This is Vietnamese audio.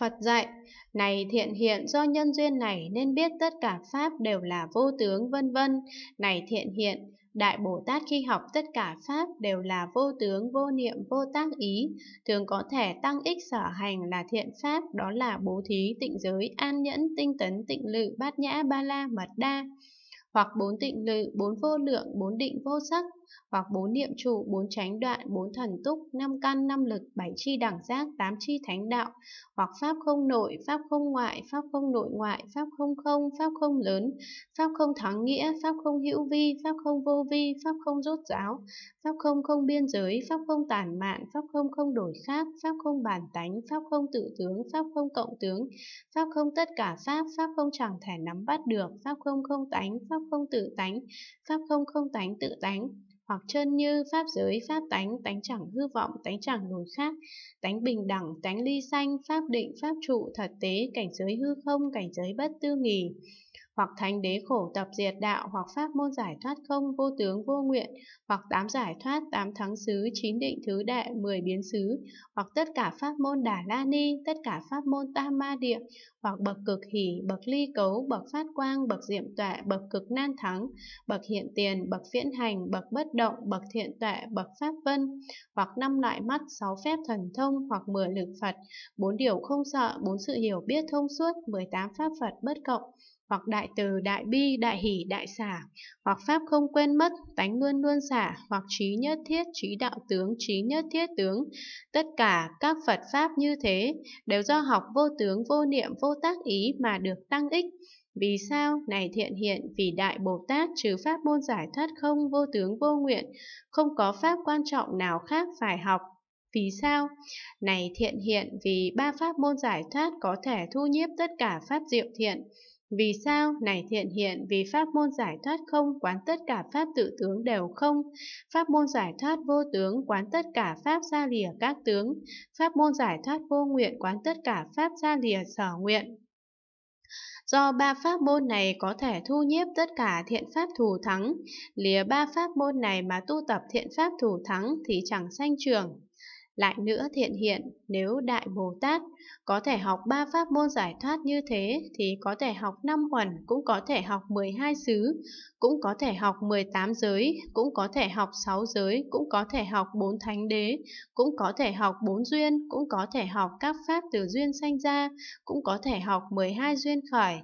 Phật dạy, này thiện hiện do nhân duyên này nên biết tất cả Pháp đều là vô tướng vân vân. Này thiện hiện, Đại Bồ Tát khi học tất cả Pháp đều là vô tướng, vô niệm, vô tác ý, thường có thể tăng ích sở hành là thiện Pháp, đó là bố thí, tịnh giới, an nhẫn, tinh tấn, tịnh lự, bát nhã, ba la, mật đa, hoặc bốn tịnh lự, bốn vô lượng, bốn định vô sắc, hoặc bốn niệm trụ, bốn chánh đoạn, bốn thần túc, năm căn, năm lực, bảy chi đẳng giác, tám chi thánh đạo, hoặc pháp không nội, pháp không ngoại, pháp không nội ngoại, pháp không không, pháp không lớn, pháp không thắng nghĩa, pháp không hữu vi, pháp không vô vi, pháp không rốt ráo, pháp không không biên giới, pháp không tản mạn, pháp không không đổi khác, pháp không bản tánh, pháp không tự tướng, pháp không cộng tướng, pháp không tất cả pháp, pháp không chẳng thể nắm bắt được, pháp không không tánh, pháp không tự tánh, pháp không không tánh tự tánh, hoặc chân như pháp giới, pháp tánh, tánh chẳng hư vọng, tánh chẳng đổi khác, tánh bình đẳng, tánh ly sanh, pháp định, pháp trụ, thật tế, cảnh giới hư không, cảnh giới bất tư nghì hoặc thánh đế khổ tập diệt đạo, hoặc pháp môn giải thoát không, vô tướng vô nguyện, hoặc tám giải thoát, tám thắng xứ, chín định thứ đệ, mười biến xứ, hoặc tất cả pháp môn đà la ni, tất cả pháp môn tam ma địa, hoặc bậc cực hỷ, bậc ly cấu, bậc phát quang, bậc diệm tuệ, bậc cực nan thắng, bậc hiện tiền, bậc viễn hành, bậc bất động, bậc thiện tuệ, bậc pháp vân, hoặc năm loại mắt, sáu phép thần thông, hoặc mười lực Phật, bốn điều không sợ, bốn sự hiểu biết thông suốt, mười tám pháp Phật bất cộng, hoặc đại từ, đại bi, đại hỷ, đại xả, hoặc pháp không quên mất, tánh luôn luôn xả, hoặc trí nhất thiết, trí đạo tướng, trí nhất thiết tướng. Tất cả các Phật Pháp như thế đều do học vô tướng, vô niệm, vô tác ý mà được tăng ích. Vì sao? Này thiện hiện, vì Đại Bồ Tát trừ pháp môn giải thoát không vô tướng vô nguyện, không có pháp quan trọng nào khác phải học. Vì sao? Này thiện hiện, vì ba pháp môn giải thoát có thể thu nhiếp tất cả pháp diệu thiện. Vì sao này thiện hiện vì pháp môn giải thoát không quán tất cả pháp tự tướng đều không, pháp môn giải thoát vô tướng quán tất cả pháp ra lìa các tướng, pháp môn giải thoát vô nguyện quán tất cả pháp ra lìa sở nguyện. Do ba pháp môn này có thể thu nhiếp tất cả thiện pháp thù thắng, lìa ba pháp môn này mà tu tập thiện pháp thù thắng thì chẳng sanh trường. Lại nữa thiện hiện, nếu Đại Bồ Tát có thể học ba pháp môn giải thoát như thế thì có thể học năm uẩn, cũng có thể học 12 xứ, cũng có thể học 18 giới, cũng có thể học 6 giới, cũng có thể học 4 thánh đế, cũng có thể học 4 duyên, cũng có thể học các pháp từ duyên sanh ra, cũng có thể học 12 duyên khởi,